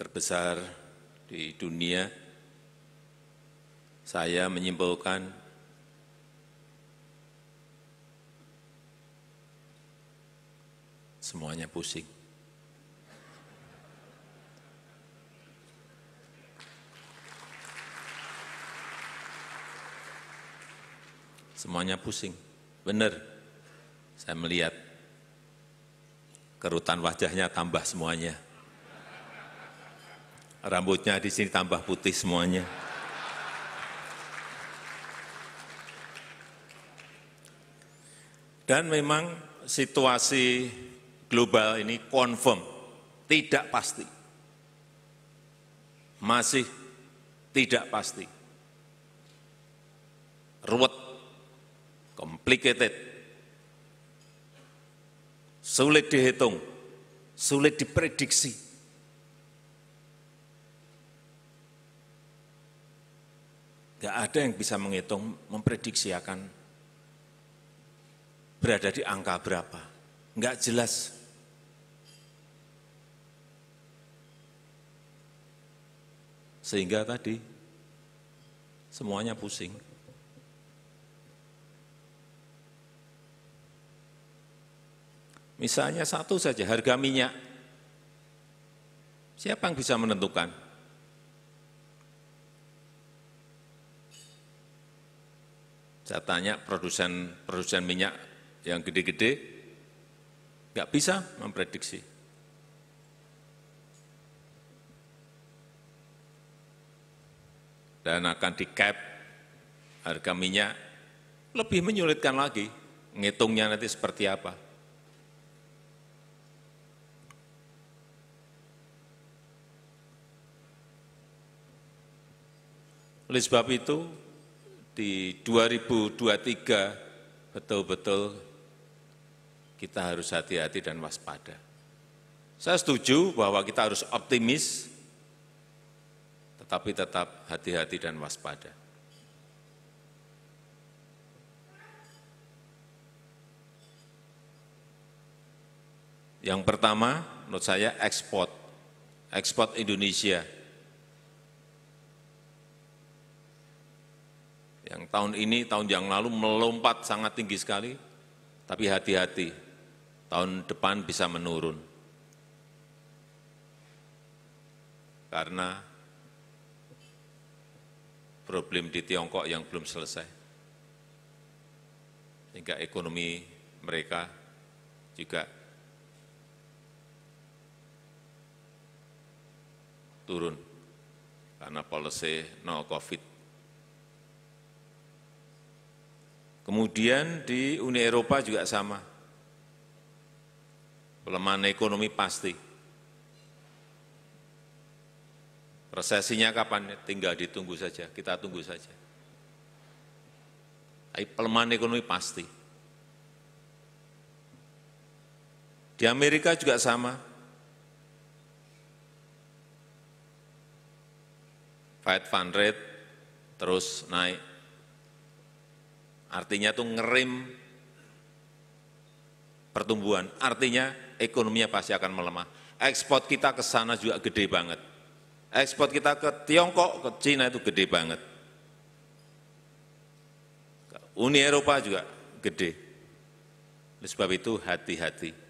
terbesar di dunia, saya menyimpulkan semuanya pusing. Semuanya pusing, benar. Saya melihat kerutan wajahnya tambah semuanya rambutnya di sini tambah putih semuanya. Dan memang situasi global ini confirm, tidak pasti. Masih tidak pasti. Ruwet, complicated, sulit dihitung, sulit diprediksi. Gak ada yang bisa menghitung, memprediksi akan berada di angka berapa. Gak jelas. Sehingga tadi semuanya pusing. Misalnya satu saja harga minyak. Siapa yang bisa menentukan? Saya tanya produsen-produsen minyak yang gede-gede, nggak -gede, bisa memprediksi. Dan akan di-cap harga minyak, lebih menyulitkan lagi, ngitungnya nanti seperti apa. Oleh sebab itu, di 2023 betul-betul kita harus hati-hati dan waspada. Saya setuju bahwa kita harus optimis, tetapi tetap hati-hati dan waspada. Yang pertama, menurut saya ekspor, ekspor Indonesia tahun ini, tahun yang lalu melompat sangat tinggi sekali, tapi hati-hati, tahun depan bisa menurun. Karena problem di Tiongkok yang belum selesai. Sehingga ekonomi mereka juga turun karena policy no COVID. Kemudian di Uni Eropa juga sama. Pelemahan ekonomi pasti. Resesinya kapan? Tinggal ditunggu saja, kita tunggu saja. Tapi pelemahan ekonomi pasti. Di Amerika juga sama. Fed fund rate terus naik. Artinya itu ngerim pertumbuhan. Artinya ekonominya pasti akan melemah. Ekspor kita ke sana juga gede banget. Ekspor kita ke Tiongkok, ke Cina itu gede banget. Uni Eropa juga gede. Oleh sebab itu hati-hati.